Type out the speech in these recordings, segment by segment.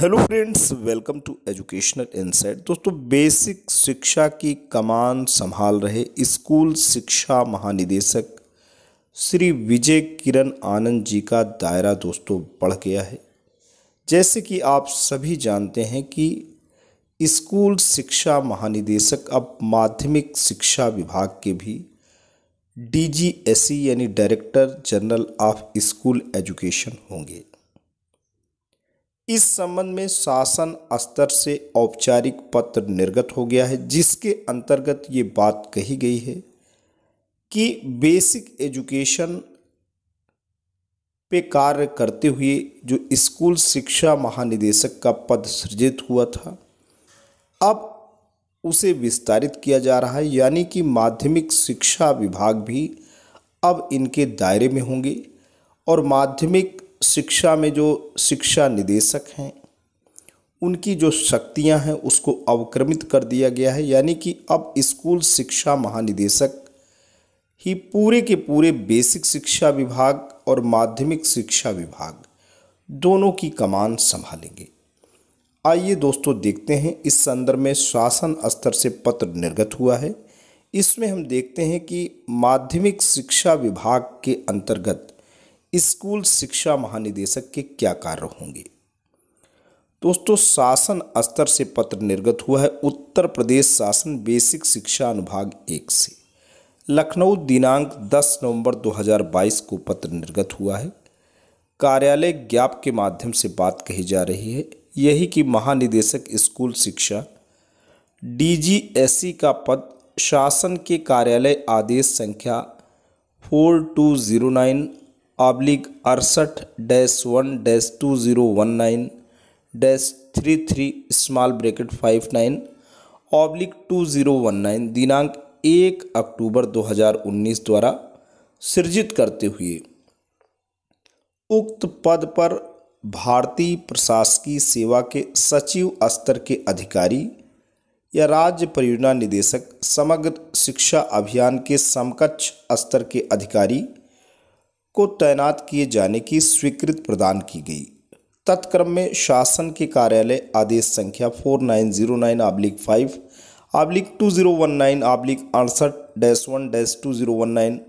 hello friends welcome to educational insight दोस्तों basic शिक्षा की कमान संभाल रहे स्कूल शिक्षा महानिदेशक श्री विजय किरण आनंद जी का दायरा दोस्तों बढ़ गया है जैसे कि आप सभी जानते हैं कि स्कूल शिक्षा महानिदेशक अब माध्यमिक शिक्षा विभाग के भी डीजीएसई e यानी director general of school education होंगे इस संबंध में शासन स्तर से औपचारिक पत्र निर्गत हो गया है जिसके अंतर्गत ये बात कही गई है कि बेसिक एजुकेशन पे कार्य करते हुए जो स्कूल शिक्षा महानिदेशक का पद सृजित हुआ था अब उसे विस्तारित किया जा रहा है यानी कि माध्यमिक शिक्षा विभाग भी अब इनके दायरे में होंगे और माध्यमिक शिक्षा में जो शिक्षा निदेशक हैं उनकी जो शक्तियां हैं उसको अवक्रमित कर दिया गया है यानी कि अब स्कूल शिक्षा महानिदेशक ही पूरे के पूरे बेसिक शिक्षा विभाग और माध्यमिक शिक्षा विभाग दोनों की कमान संभालेंगे आइए दोस्तों देखते हैं इस संदर्भ में शासन स्तर से पत्र निर्गत हुआ है इसमें हम देखते हैं कि माध्यमिक शिक्षा विभाग के अंतर्गत स्कूल शिक्षा महानिदेशक के क्या कार्य होंगे दोस्तों शासन स्तर से पत्र निर्गत हुआ है उत्तर प्रदेश शासन बेसिक शिक्षा अनुभाग एक से लखनऊ दिनांक 10 नवंबर 2022 को पत्र निर्गत हुआ है कार्यालय ज्ञाप के माध्यम से बात कही जा रही है यही कि महानिदेशक स्कूल शिक्षा डीजीएससी का पद शासन के कार्यालय आदेश संख्या four two zero nine oblique अड़सठ dash one dash two zero one nine dash three three small bracket five nine oblique two zero one nine दिनांक एक अक्टूबर दो हज़ार उन्नीस द्वारा सृजित करते हुए उक्त पद पर भारतीय प्रशासकीय सेवा के सचिव स्तर के अधिकारी या राज्य परियोजना निदेशक समग्र शिक्षा अभियान के समकक्ष स्तर के अधिकारी को तैनात किए जाने की स्वीकृति प्रदान की गई तत्क्रम में शासन के कार्यालय आदेश संख्या four nine zero nine oblique five oblique two zero one nine oblique अड़सठ dash one dash two zero one nine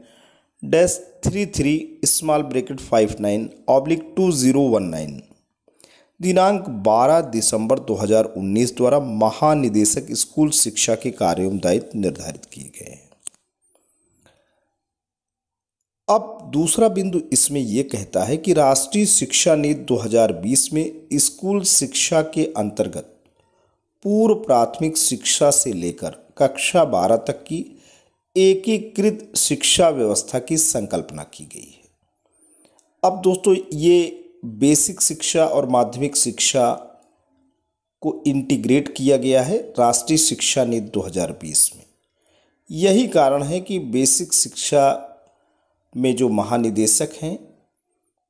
dash three three small bracket five nine oblique two zero one nine दिनांक 12 दिसंबर 2019 द्वारा महानिदेशक school शिक्षा के कार्यों दायित्व निर्धारित किए गए हैं अब दूसरा बिंदु इसमें यह कहता है कि राष्ट्रीय शिक्षा नीति 2020 में स्कूल शिक्षा के अंतर्गत पूर्व प्राथमिक शिक्षा से लेकर कक्षा बारह तक की एकीकृत शिक्षा व्यवस्था की संकल्पना की गई है अब दोस्तों ये बेसिक शिक्षा और माध्यमिक शिक्षा को इंटीग्रेट किया गया है राष्ट्रीय शिक्षा नीति 2020 में यही कारण है कि बेसिक शिक्षा में जो महानिदेशक हैं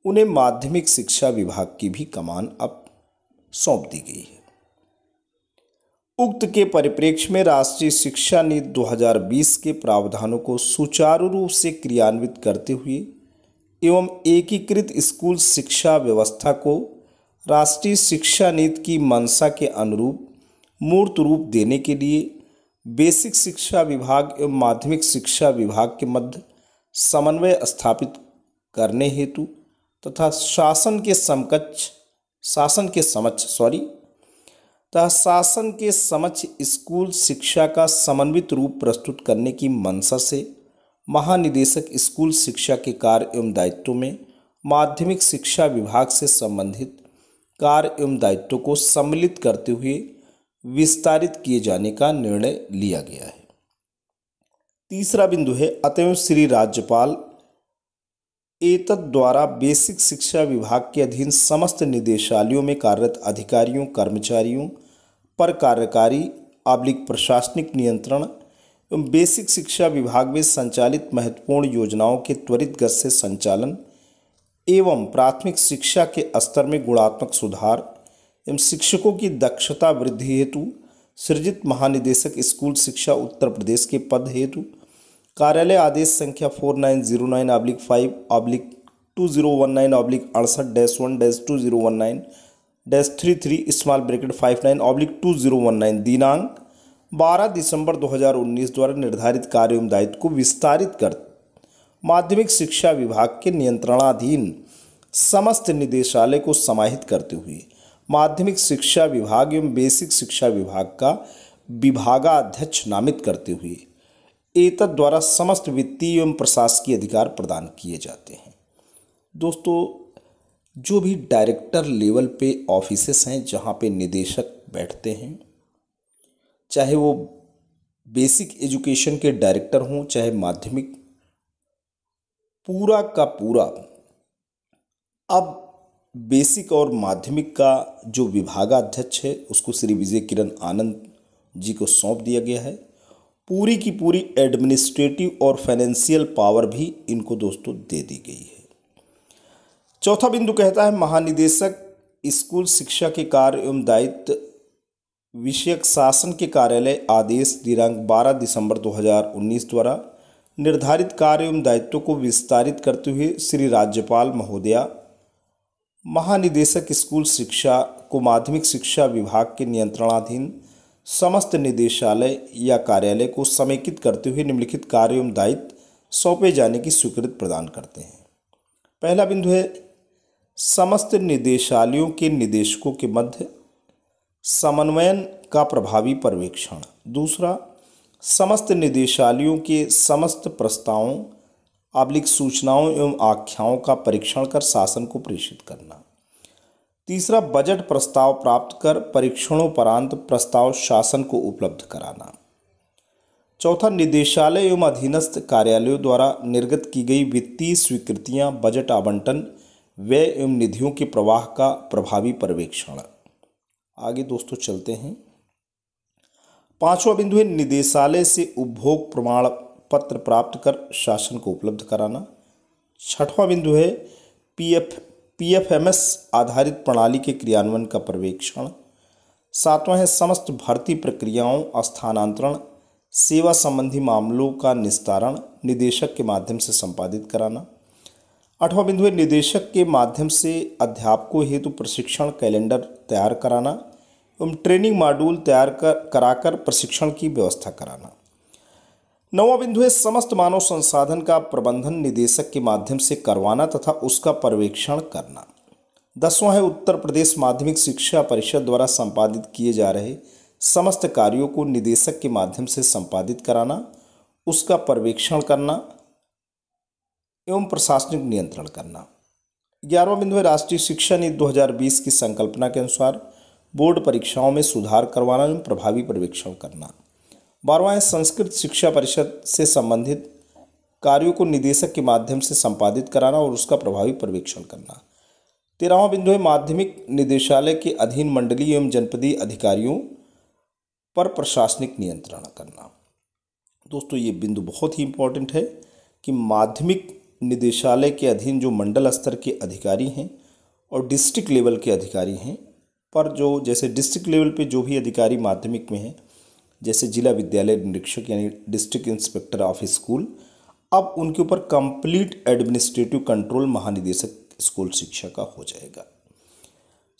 उन्हें माध्यमिक शिक्षा विभाग की भी कमान अब सौंप दी गई है उक्त के परिप्रेक्ष्य में राष्ट्रीय शिक्षा नीति 2020 के प्रावधानों को सुचारू रूप से क्रियान्वित करते हुए एवं एकीकृत स्कूल शिक्षा व्यवस्था को राष्ट्रीय शिक्षा नीति की मंशा के अनुरूप मूर्त रूप देने के लिए बेसिक शिक्षा विभाग एवं माध्यमिक शिक्षा विभाग के मध्य समन्वय स्थापित करने हेतु तथा शासन के समकक्ष शासन के समक्ष सॉरी तथा शासन के समक्ष स्कूल शिक्षा का समन्वित रूप प्रस्तुत करने की मंशा से महानिदेशक स्कूल शिक्षा के कार्य एवं दायित्व में माध्यमिक शिक्षा विभाग से संबंधित कार्य एवं दायित्व को सम्मिलित करते हुए विस्तारित किए जाने का निर्णय लिया गया है तीसरा बिंदु है अतएव श्री राज्यपाल एतद द्वारा बेसिक शिक्षा विभाग के अधीन समस्त निदेशालयों में कार्यरत अधिकारियों कर्मचारियों पर कार्यकारी आब्लिक प्रशासनिक नियंत्रण एवं बेसिक शिक्षा विभाग में संचालित महत्वपूर्ण योजनाओं के त्वरित गत से संचालन एवं प्राथमिक शिक्षा के स्तर में गुणात्मक सुधार एवं शिक्षकों की दक्षता वृद्धि हेतु सृजित महानिदेशक स्कूल शिक्षा उत्तर प्रदेश के पद हेतु कार्यालय आदेश संख्या four nine zero nine oblique five oblique two zero one nine oblique अड़सठ dash one dash two zero one nine dash three three small bracket five nine oblique two zero one nine दिनांक बारह दिसंबर दो हज़ार उन्नीस द्वारा निर्धारित कार्य एवं दायित्व को विस्तारित कर माध्यमिक शिक्षा विभाग के नियंत्रणाधीन समस्त निदेशालय को समाहित करते हुए माध्यमिक शिक्षा विभाग एवं बेसिक शिक्षा विभाग का विभागाध्यक्ष नामित करते हुए एतद द्वारा समस्त वित्तीय एवं प्रशासकीय अधिकार प्रदान किए जाते हैं दोस्तों जो भी डायरेक्टर लेवल पे ऑफिसेस हैं जहाँ पे निदेशक बैठते हैं चाहे वो बेसिक एजुकेशन के डायरेक्टर हों चाहे माध्यमिक पूरा का पूरा अब बेसिक और माध्यमिक का जो विभागाध्यक्ष है उसको श्री विजय किरण आनंद जी को सौंप दिया गया है पूरी की पूरी एडमिनिस्ट्रेटिव और फाइनेंशियल पावर भी इनको दोस्तों दे दी गई है चौथा बिंदु कहता है महानिदेशक स्कूल शिक्षा के कार्य एवं दायित्व विषयक शासन के कार्यालय आदेश दिनांक 12 दिसंबर 2019 द्वारा निर्धारित कार्य एवं दायित्व को विस्तारित करते हुए श्री राज्यपाल महोदया महानिदेशक स्कूल शिक्षा को माध्यमिक शिक्षा विभाग के नियंत्रणाधीन समस्त निदेशालय या कार्यालय को समेकित करते हुए निम्नलिखित कार्य एवं दायित्व सौंपे जाने की स्वीकृति प्रदान करते हैं पहला बिंदु है समस्त निदेशालयों के निदेशकों के मध्य समन्वयन का प्रभावी पर्यवेक्षण दूसरा समस्त निदेशालयों के समस्त प्रस्तावों आब्लिक सूचनाओं एवं आख्याओं का परीक्षण कर शासन को प्रेषित करना तीसरा बजट प्रस्ताव प्राप्त कर परीक्षणोपरांत प्रस्ताव शासन को उपलब्ध कराना चौथा निदेशालय एवं अधीनस्थ कार्यालयों द्वारा निर्गत की गई वित्तीय स्वीकृतियां बजट आवंटन व्यय एवं निधियों के प्रवाह का प्रभावी पर्यवेक्षण आगे दोस्तों चलते हैं पांचवा बिंदु है निदेशालय से उपभोग प्रमाण पत्र प्राप्त कर शासन को उपलब्ध कराना छठवां बिंदु है पीएफ पीएफएमएस आधारित प्रणाली के क्रियान्वयन का पर्यवेक्षण सातवां है समस्त भर्ती प्रक्रियाओं स्थानांतरण सेवा संबंधी मामलों का निस्तारण निदेशक के माध्यम से संपादित कराना आठवां बिंदु है निदेशक के माध्यम से अध्यापकों हेतु प्रशिक्षण कैलेंडर तैयार कराना एवं ट्रेनिंग मॉड्यूल तैयार कर कराकर प्रशिक्षण की व्यवस्था कराना नवा बिंदु है समस्त मानव संसाधन का प्रबंधन निदेशक के माध्यम से करवाना तथा उसका पर्यवेक्षण करना दसवां है उत्तर प्रदेश माध्यमिक शिक्षा परिषद द्वारा संपादित किए जा रहे समस्त कार्यों को निदेशक के माध्यम से संपादित कराना उसका पर्यवेक्षण करना एवं प्रशासनिक नियंत्रण करना ग्यारहवा बिंदु है राष्ट्रीय शिक्षा नीति 2020 की संकल्पना के अनुसार बोर्ड परीक्षाओं में सुधार करवाना एवं प्रभावी पर्यवेक्षण करना है संस्कृत शिक्षा परिषद से संबंधित कार्यों को निदेशक के माध्यम से संपादित कराना और उसका प्रभावी पर्यवेक्षण करना तेरहवा बिंदु है माध्यमिक निदेशालय के अधीन मंडलीय एवं जनपदीय अधिकारियों पर प्रशासनिक नियंत्रण करना दोस्तों ये बिंदु बहुत ही इम्पोर्टेंट है कि माध्यमिक निदेशालय के अधीन जो मंडल स्तर के अधिकारी हैं और डिस्ट्रिक्ट लेवल के अधिकारी हैं पर जो जैसे डिस्ट्रिक्ट लेवल पे जो भी अधिकारी माध्यमिक में हैं जैसे जिला विद्यालय निरीक्षक यानी डिस्ट्रिक्ट इंस्पेक्टर ऑफ स्कूल अब उनके ऊपर कंप्लीट एडमिनिस्ट्रेटिव कंट्रोल महानिदेशक स्कूल शिक्षा का हो जाएगा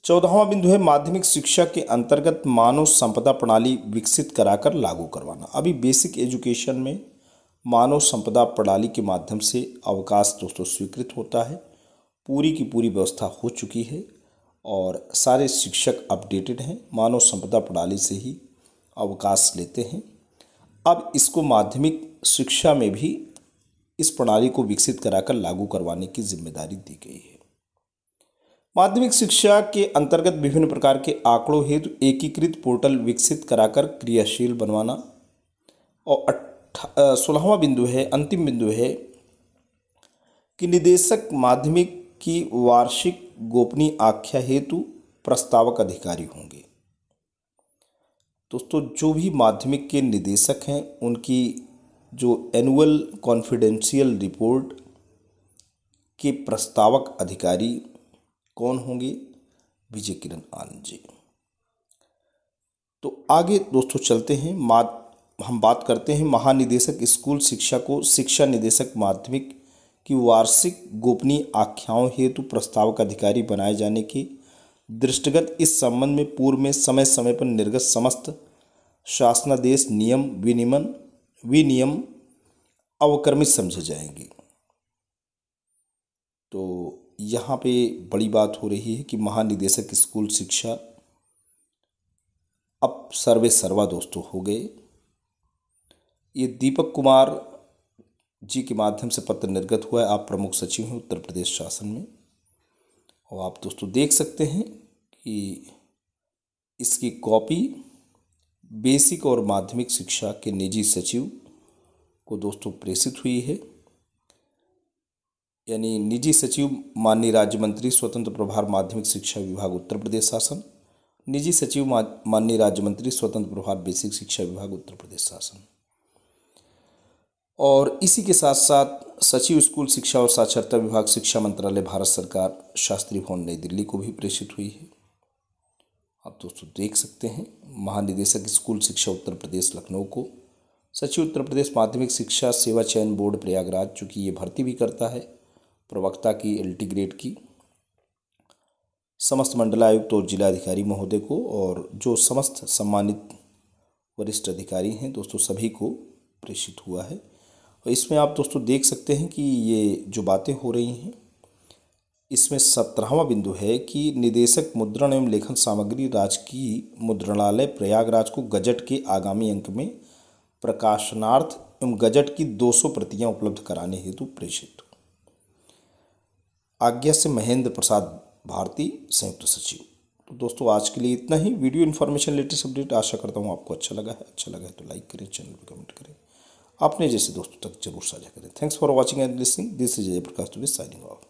चौदहवा बिंदु है माध्यमिक शिक्षा के अंतर्गत मानव संपदा प्रणाली विकसित कराकर लागू करवाना अभी बेसिक एजुकेशन में मानव संपदा प्रणाली के माध्यम से अवकाश दोस्तों स्वीकृत होता है पूरी की पूरी व्यवस्था हो चुकी है और सारे शिक्षक अपडेटेड हैं मानव संपदा प्रणाली से ही अवकाश लेते हैं अब इसको माध्यमिक शिक्षा में भी इस प्रणाली को विकसित कराकर लागू करवाने की जिम्मेदारी दी गई है माध्यमिक शिक्षा के अंतर्गत विभिन्न प्रकार के आंकड़ों हेतु एकीकृत पोर्टल विकसित कराकर क्रियाशील बनवाना और सोलहवा बिंदु है अंतिम बिंदु है कि निदेशक माध्यमिक की वार्षिक गोपनीय आख्या हेतु प्रस्तावक अधिकारी होंगे दोस्तों जो भी माध्यमिक के निदेशक हैं उनकी जो एनुअल कॉन्फिडेंशियल रिपोर्ट के प्रस्तावक अधिकारी कौन होंगे विजय किरण आनंद जी तो आगे दोस्तों चलते हैं मा हम बात करते हैं महानिदेशक स्कूल शिक्षा को शिक्षा निदेशक माध्यमिक की वार्षिक गोपनीय आख्याओं हेतु प्रस्तावक अधिकारी बनाए जाने की दृष्टिगत इस संबंध में पूर्व में समय समय पर निर्गत समस्त शासनादेश नियम विनियमन विनियम अवक्रमित समझे जाएंगे तो यहाँ पे बड़ी बात हो रही है कि महानिदेशक स्कूल शिक्षा अब सर्वे सर्वा दोस्तों हो गए ये दीपक कुमार जी के माध्यम से पत्र निर्गत हुआ है आप प्रमुख सचिव हैं उत्तर प्रदेश शासन में और आप दोस्तों देख सकते हैं इसकी कॉपी बेसिक और माध्यमिक शिक्षा के निजी सचिव को दोस्तों प्रेषित हुई है यानी निजी सचिव माननीय राज्य मंत्री स्वतंत्र प्रभार माध्यमिक शिक्षा विभाग उत्तर प्रदेश शासन निजी सचिव माननीय राज्य मंत्री स्वतंत्र प्रभार बेसिक शिक्षा विभाग उत्तर प्रदेश शासन और इसी के साथ साथ सचिव स्कूल शिक्षा और साक्षरता विभाग शिक्षा मंत्रालय भारत सरकार शास्त्री भवन नई दिल्ली को भी प्रेषित हुई है आप दोस्तों देख सकते हैं महानिदेशक स्कूल शिक्षा उत्तर प्रदेश लखनऊ को सचिव उत्तर प्रदेश माध्यमिक शिक्षा सेवा चयन बोर्ड प्रयागराज चूँकि ये भर्ती भी करता है प्रवक्ता की एल ग्रेड की समस्त मंडलायुक्त और जिलाधिकारी महोदय को और जो समस्त सम्मानित वरिष्ठ अधिकारी हैं दोस्तों सभी को प्रेषित हुआ है और इसमें आप दोस्तों देख सकते हैं कि ये जो बातें हो रही हैं इसमें सत्रहवा बिंदु है कि निदेशक मुद्रण एवं लेखन सामग्री राजकीय मुद्रणालय प्रयागराज को गजट के आगामी अंक में प्रकाशनार्थ एवं गजट की 200 प्रतियां उपलब्ध कराने हेतु प्रेषित आज्ञा से महेंद्र प्रसाद भारती संयुक्त सचिव तो दोस्तों आज के लिए इतना ही वीडियो इन्फॉर्मेशन लेटेस्ट अपडेट आशा करता हूँ आपको अच्छा लगा है अच्छा लगा है तो लाइक करें चैनल पर कमेंट करें अपने जैसे दोस्तों तक जरूर साझा करें thanks for watching and listening this is Jai Prakash Dubey signing off